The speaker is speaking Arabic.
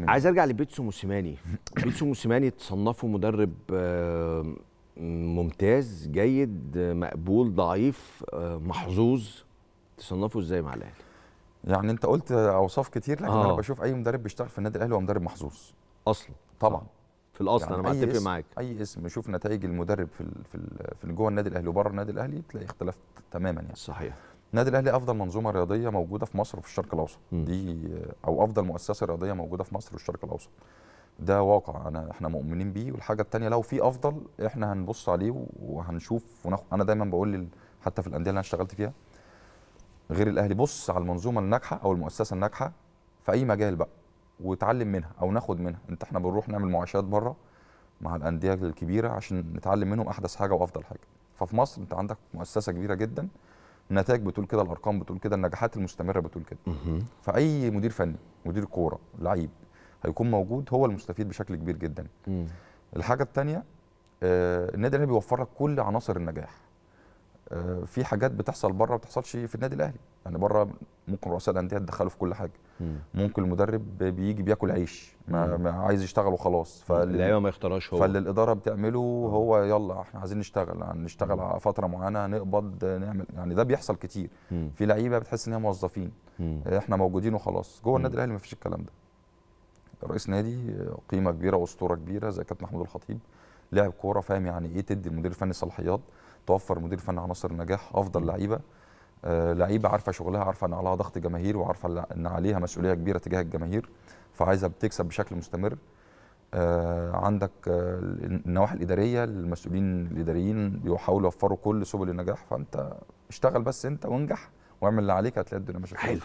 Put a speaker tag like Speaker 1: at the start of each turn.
Speaker 1: يعني. عايز ارجع لبيتسو موسيماني بيتسو موسيماني تصنفه مدرب آه، ممتاز جيد مقبول ضعيف آه، محظوظ تصنفه ازاي مع الاهلي يعني انت قلت اوصاف كتير لكن آه. انا بشوف اي مدرب بيشتغل في النادي الاهلي هو مدرب محظوظ اصلا طبعا في الاصل يعني انا متفق معاك اي اسم شوف نتائج المدرب في الـ في الـ في جوه النادي الاهلي وبره النادي الاهلي تلاقي اختلاف تماما يعني صحيح النادي الاهلي افضل منظومه رياضيه موجوده في مصر وفي الشرق الاوسط دي او افضل مؤسسه رياضيه موجوده في مصر والشرق الاوسط ده واقع انا احنا مؤمنين بيه والحاجه الثانيه لو في افضل احنا هنبص عليه وهنشوف ونخ... انا دايما بقول حتى في الانديه اللي انا اشتغلت فيها غير الاهلي بص على المنظومه الناجحه او المؤسسه الناجحه في اي مجال بقى وتعلم منها او ناخد منها انت احنا بنروح نعمل معاشات بره مع الانديه الكبيره عشان نتعلم منهم احدث حاجه وافضل حاجه ففي مصر انت عندك مؤسسه كبيره جدا النتائج بتقول كده الارقام بتقول كده النجاحات المستمره بتقول كده فاي مدير فني مدير كوره لعيب هيكون موجود هو المستفيد بشكل كبير جدا الحاجه الثانيه آه، النادي الاهلي بيوفر لك كل عناصر النجاح آه، في حاجات بتحصل بره ما بتحصلش في النادي الاهلي يعني بره ممكن رؤساء الانديه يتدخلوا في كل حاجه ممكن المدرب بيجي بياكل عيش ما, ما عايز يشتغل وخلاص فاللعيبه ما يختارهاش هو فاللي الاداره بتعمله هو يلا احنا عايزين نشتغل هنشتغل يعني على فتره معينه نقبض نعمل يعني ده بيحصل كتير في لعيبه بتحس ان هي موظفين آه، احنا موجودين وخلاص جوه النادي الاهلي ما فيش الكلام ده رئيس نادي آه، قيمه كبيره واسطوره كبيره زي كابتن محمود الخطيب لاعب كوره فاهم يعني ايه تدي المدير الفني صلاحيات توفر مدير فني عناصر النجاح افضل لعيبه آه، لعيبه عارفه شغلها عارفه ان عليها ضغط جماهير وعارفه ان عليها مسؤوليه كبيره تجاه الجماهير فعايزه بتكسب بشكل مستمر آه، عندك آه، النواحي الاداريه المسؤولين الاداريين بيحاولوا يوفروا كل سبل النجاح فانت اشتغل بس انت وانجح واعمل اللي عليك هتلاقي الدنيا ماشيه حلو